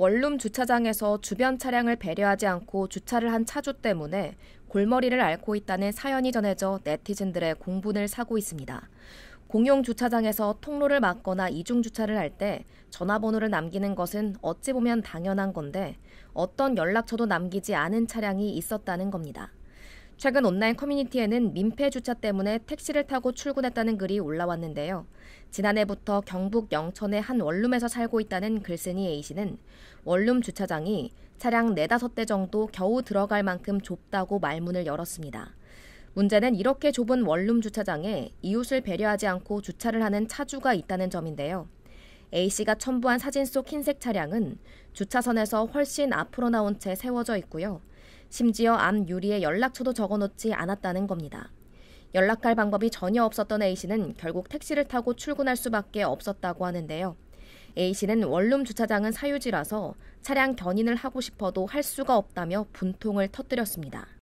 원룸 주차장에서 주변 차량을 배려하지 않고 주차를 한 차주 때문에 골머리를 앓고 있다는 사연이 전해져 네티즌들의 공분을 사고 있습니다. 공용 주차장에서 통로를 막거나 이중 주차를 할 때 전화번호를 남기는 것은 어찌 보면 당연한 건데 어떤 연락처도 남기지 않은 차량이 있었다는 겁니다. 최근 온라인 커뮤니티에는 민폐 주차 때문에 택시를 타고 출근했다는 글이 올라왔는데요. 지난해부터 경북 영천의 한 원룸에서 살고 있다는 글쓴이 A씨는 원룸 주차장이 차량 4, 5대 정도 겨우 들어갈 만큼 좁다고 말문을 열었습니다. 문제는 이렇게 좁은 원룸 주차장에 이웃을 배려하지 않고 주차를 하는 차주가 있다는 점인데요. A씨가 첨부한 사진 속 흰색 차량은 주차선에서 훨씬 앞으로 나온 채 세워져 있고요. 심지어 암 유리에 연락처도 적어놓지 않았다는 겁니다. 연락할 방법이 전혀 없었던 A씨는 결국 택시를 타고 출근할 수밖에 없었다고 하는데요. A씨는 원룸 주차장은 사유지라서 차량 견인을 하고 싶어도 할 수가 없다며 분통을 터뜨렸습니다.